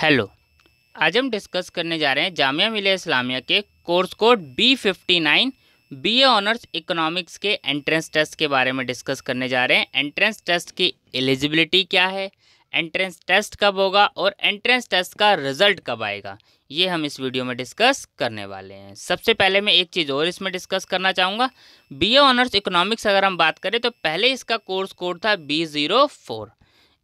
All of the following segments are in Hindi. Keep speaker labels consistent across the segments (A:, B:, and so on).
A: हेलो आज हम डिस्कस करने जा रहे हैं जामिया मिलिया इस्लामिया के course code B fifty nine B honours honours economics के एंट्रेंस टेस्ट के बारे में डिस्कस करने जा रहे हैं एंट्रेंस टेस्ट की एलिजिबिलिटी क्या है एंट्रेंस टेस्ट कब होगा और एंट्रेंस टेस्ट का रिजल्ट कब आएगा ये हम इस वीडियो में डिस्कस करने वाले हैं सबसे पहले मैं एक चीज़ और इसमें डिस्कस करना चाहूँगा बी एनर्स ऑनर्स इकोनॉमिक्स अगर हम बात करें तो पहले इसका कोर्स कोड था बी ज़ीरो फोर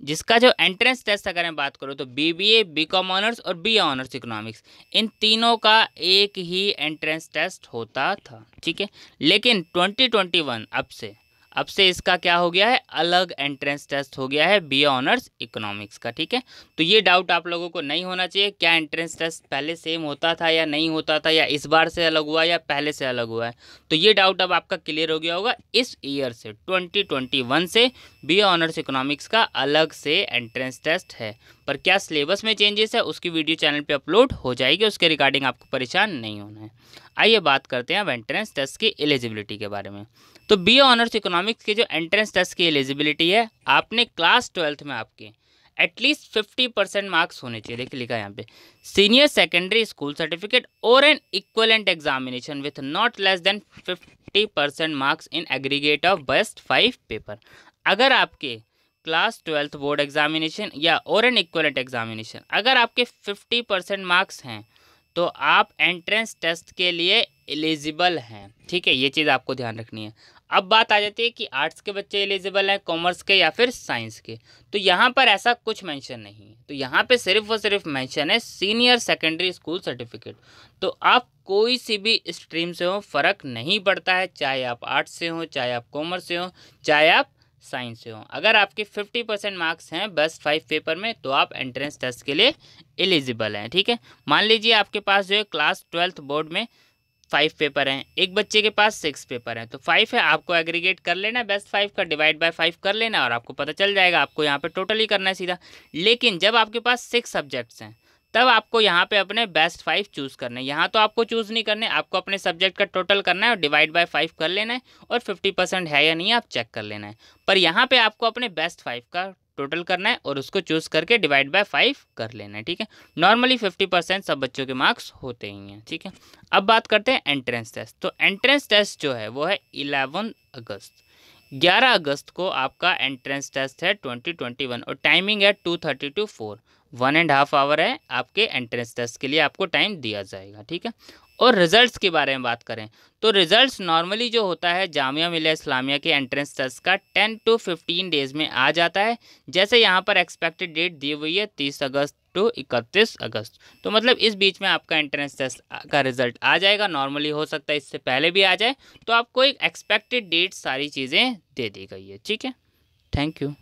A: जिसका जो एंट्रेंस टेस्ट अगर मैं बात करूँ तो B B A B com honours और बी ऑनर्स इकोनॉमिक्स इन तीनों का एक ही एंट्रेंस टेस्ट होता था ठीक है लेकिन 2021 अब से अब से इसका क्या हो गया है अलग एंट्रेंस टेस्ट हो गया है बी ऑनर्स इकोनॉमिक्स का ठीक है तो ये डाउट आप लोगों को नहीं होना चाहिए क्या एंट्रेंस टेस्ट पहले सेम होता था या नहीं होता था या इस बार से अलग हुआ या पहले से अलग हुआ है तो ये डाउट अब आपका क्लियर हो गया होगा इस ईयर से ट्वेंटी से बी ऑनर्स इकोनॉमिक्स का अलग से एंट्रेंस टेस्ट है पर क्या सिलेबस में चेंजेस है उसकी वीडियो चैनल पे अपलोड हो जाएगी उसके रिगार्डिंग आपको परेशान नहीं होना है आइए बात करते हैं अब एंट्रेंस टेस्ट की एलिजिबिलिटी के बारे में तो बी ऑनर्स इकोनॉमिक्स के जो एंट्रेंस टेस्ट की एलिजिबिलिटी है आपने क्लास ट्वेल्थ में आपके एटलीस्ट फिफ्टी परसेंट मार्क्स होने चाहिए देखिए लिखा है यहाँ पे सीनियर सेकेंडरी स्कूल सर्टिफिकेट और an equivalent examination with not less than fifty percent marks in aggregate of best five paper अगर आपके क्लास ट्वेल्थ बोर्ड एग्जामिनेशन या और एन इक्वलेंट एग्जामिनेशन अगर आपके फिफ्टी परसेंट मार्क्स हैं तो आप एंट्रेंस टेस्ट के लिए एलिजिबल हैं ठीक है ये चीज़ आपको ध्यान रखनी है अब बात आ जाती है कि आर्ट्स के बच्चे एलिजिबल हैं कॉमर्स के या फिर साइंस के तो यहाँ पर ऐसा कुछ मेंशन नहीं है तो यहाँ पे सिर्फ और सिर्फ मेंशन है सीनियर सेकेंडरी स्कूल सर्टिफिकेट तो आप कोई सी भी स्ट्रीम से हो फ़र्क नहीं पड़ता है चाहे आप आर्ट्स से हो चाहे आप कॉमर्स से हो चाहे आप साइंस से हों अगर आपके फिफ्टी परसेंट मार्क्स हैं बस फाइव पेपर में तो आप एंट्रेंस टेस्ट के लिए एलिजिबल हैं ठीक है मान लीजिए आपके पास जो है क्लास ट्वेल्थ बोर्ड में फाइव पेपर हैं एक बच्चे के पास सिक्स पेपर हैं तो फाइव है आपको एग्रीगेट कर लेना बेस्ट फाइव का डिवाइड बाय फाइव कर लेना और आपको पता चल जाएगा आपको यहाँ पे टोटली करना है सीधा लेकिन जब आपके पास सिक्स सब्जेक्ट्स हैं तब आपको यहाँ पे अपने बेस्ट फाइव चूज़ करने यहाँ तो आपको चूज़ नहीं करने आपको अपने सब्जेक्ट का टोटल करना है और डिवाइड बाय फाइव कर लेना है और फिफ्टी परसेंट है या नहीं आप चेक कर लेना है पर यहाँ पे आपको अपने बेस्ट फाइव का टोटल करना है और उसको चूज़ करके डिवाइड बाय फाइव कर लेना है ठीक है नॉर्मली फिफ्टी परसेंट सब बच्चों के मार्क्स होते ही हैं ठीक है अब बात करते हैं एंट्रेंस टेस्ट तो एंट्रेंस टेस्ट जो है वो है इलेवन अगस्त ग्यारह अगस्त को आपका एंट्रेंस टेस्ट है ट्वेंटी ट्वेंटी वन और टाइमिंग है two thirty to four one and half hour है आपके एंट्रेंस टेस्ट के लिए आपको टाइम दिया जाएगा ठीक है और रिजल्ट्स के बारे में बात करें तो रिजल्ट्स नॉर्मली जो होता है जामिया मिलिया इस्लामिया के एंट्रेंस टेस्ट का 10 टू 15 डेज़ में आ जाता है जैसे यहाँ पर एक्सपेक्टेड डेट दी हुई है 30 अगस्त टू इकतीस अगस्त तो मतलब इस बीच में आपका एंट्रेंस टेस्ट का रिजल्ट आ जाएगा नॉर्मली हो सकता है इससे पहले भी आ जाए तो आपको एक एक्सपेक्टेड डेट सारी चीज़ें दे दी गई है ठीक है थैंक यू